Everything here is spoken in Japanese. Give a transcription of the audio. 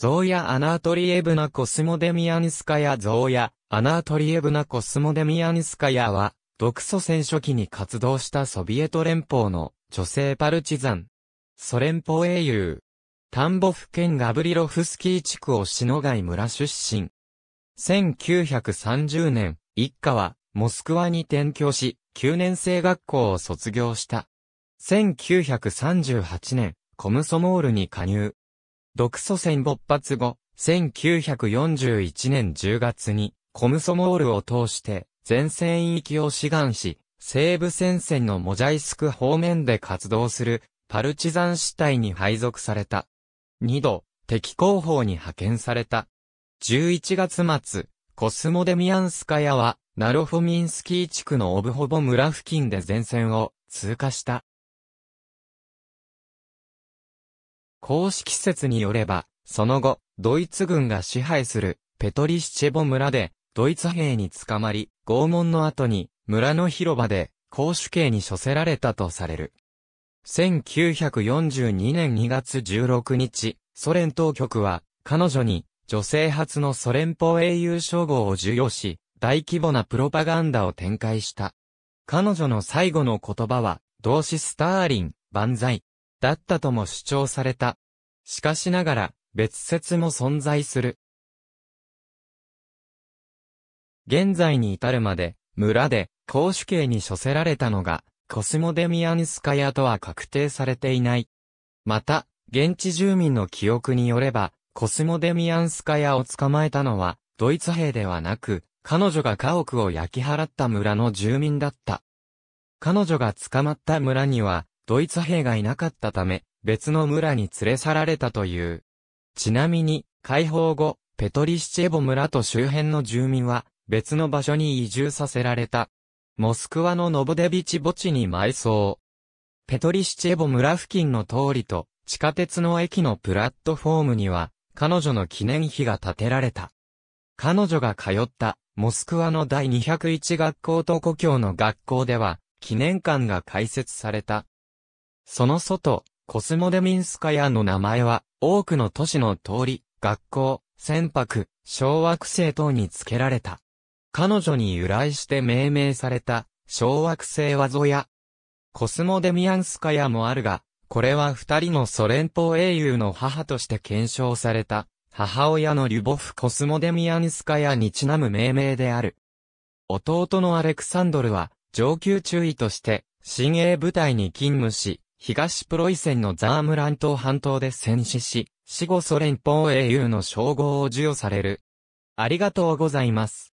ゾーヤ・アナートリエブナ・コスモデミアニスカヤ・ゾーヤ・アナートリエブナ・コスモデミアニスカヤは、独ソ戦初期に活動したソビエト連邦の女性パルチザン。ソ連邦英雄。タンボフ県ガブリロフスキー地区をしのがい村出身。1930年、一家は、モスクワに転居し、9年生学校を卒業した。1938年、コムソモールに加入。独ソ戦勃発後、1941年10月に、コムソモールを通して、前線域を志願し、西部戦線のモジャイスク方面で活動する、パルチザン支隊に配属された。二度、敵後方に派遣された。11月末、コスモデミアンスカヤは、ナロフォミンスキー地区のオブホボ村付近で前線を通過した。公式説によれば、その後、ドイツ軍が支配するペトリシチェボ村で、ドイツ兵に捕まり、拷問の後に、村の広場で、公主刑に処せられたとされる。1942年2月16日、ソ連当局は、彼女に、女性初のソ連邦英雄称号を授与し、大規模なプロパガンダを展開した。彼女の最後の言葉は、同志スターリン、万歳、だったとも主張された。しかしながら、別説も存在する。現在に至るまで、村で、公主刑に処せられたのが、コスモデミアンスカヤとは確定されていない。また、現地住民の記憶によれば、コスモデミアンスカヤを捕まえたのは、ドイツ兵ではなく、彼女が家屋を焼き払った村の住民だった。彼女が捕まった村には、ドイツ兵がいなかったため、別の村に連れ去られたという。ちなみに、解放後、ペトリシチェボ村と周辺の住民は、別の場所に移住させられた。モスクワのノボデビチ墓地に埋葬。ペトリシチェボ村付近の通りと、地下鉄の駅のプラットフォームには、彼女の記念碑が建てられた。彼女が通った、モスクワの第201学校と故郷の学校では、記念館が開設された。その外、コスモデミンスカヤの名前は、多くの都市の通り、学校、船舶、小惑星等に付けられた。彼女に由来して命名された、小惑星はゾヤ。コスモデミアンスカヤもあるが、これは二人のソ連邦英雄の母として検証された、母親のリュボフ・コスモデミアンスカヤにちなむ命名である。弟のアレクサンドルは、上級中尉として、新鋭部隊に勤務し、東プロイセンのザームラン島半島で戦死し、死後ソ連邦英雄の称号を授与される。ありがとうございます。